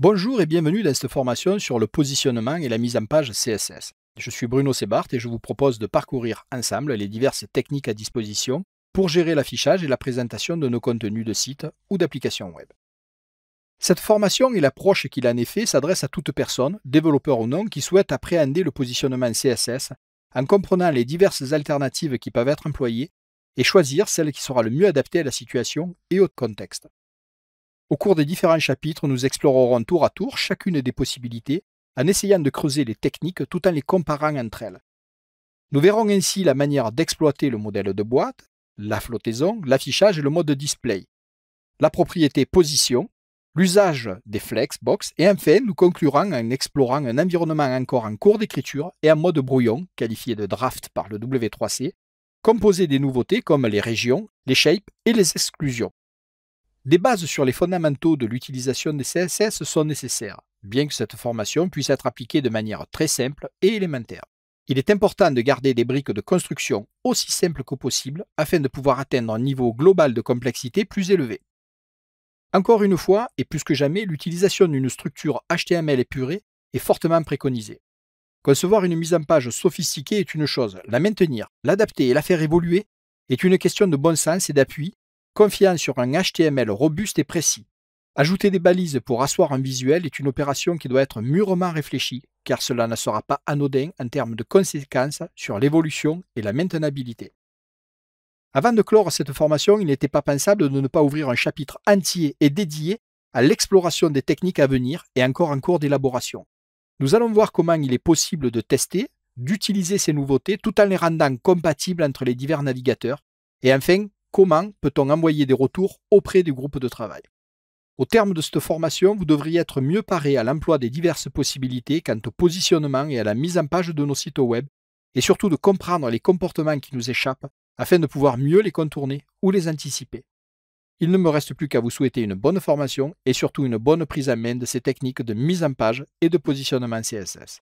Bonjour et bienvenue dans cette formation sur le positionnement et la mise en page CSS. Je suis Bruno Sebart et je vous propose de parcourir ensemble les diverses techniques à disposition pour gérer l'affichage et la présentation de nos contenus de sites ou d'applications web. Cette formation et l'approche qu'il en est fait s'adressent à toute personne, développeur ou non, qui souhaite appréhender le positionnement CSS en comprenant les diverses alternatives qui peuvent être employées et choisir celle qui sera le mieux adaptée à la situation et au contexte. Au cours des différents chapitres, nous explorerons tour à tour chacune des possibilités en essayant de creuser les techniques tout en les comparant entre elles. Nous verrons ainsi la manière d'exploiter le modèle de boîte, la flottaison, l'affichage et le mode display, la propriété position, l'usage des flexbox et enfin nous conclurons en explorant un environnement encore en cours d'écriture et en mode brouillon, qualifié de draft par le W3C, composé des nouveautés comme les régions, les shapes et les exclusions. Des bases sur les fondamentaux de l'utilisation des CSS sont nécessaires, bien que cette formation puisse être appliquée de manière très simple et élémentaire. Il est important de garder des briques de construction aussi simples que possible afin de pouvoir atteindre un niveau global de complexité plus élevé. Encore une fois, et plus que jamais, l'utilisation d'une structure HTML épurée est fortement préconisée. Concevoir une mise en page sophistiquée est une chose, la maintenir, l'adapter et la faire évoluer est une question de bon sens et d'appui confiant sur un HTML robuste et précis. Ajouter des balises pour asseoir un visuel est une opération qui doit être mûrement réfléchie, car cela ne sera pas anodin en termes de conséquences sur l'évolution et la maintenabilité. Avant de clore cette formation, il n'était pas pensable de ne pas ouvrir un chapitre entier et dédié à l'exploration des techniques à venir et encore en cours d'élaboration. Nous allons voir comment il est possible de tester, d'utiliser ces nouveautés tout en les rendant compatibles entre les divers navigateurs et enfin comment peut-on envoyer des retours auprès du groupe de travail. Au terme de cette formation, vous devriez être mieux paré à l'emploi des diverses possibilités quant au positionnement et à la mise en page de nos sites web, et surtout de comprendre les comportements qui nous échappent afin de pouvoir mieux les contourner ou les anticiper. Il ne me reste plus qu'à vous souhaiter une bonne formation et surtout une bonne prise en main de ces techniques de mise en page et de positionnement CSS.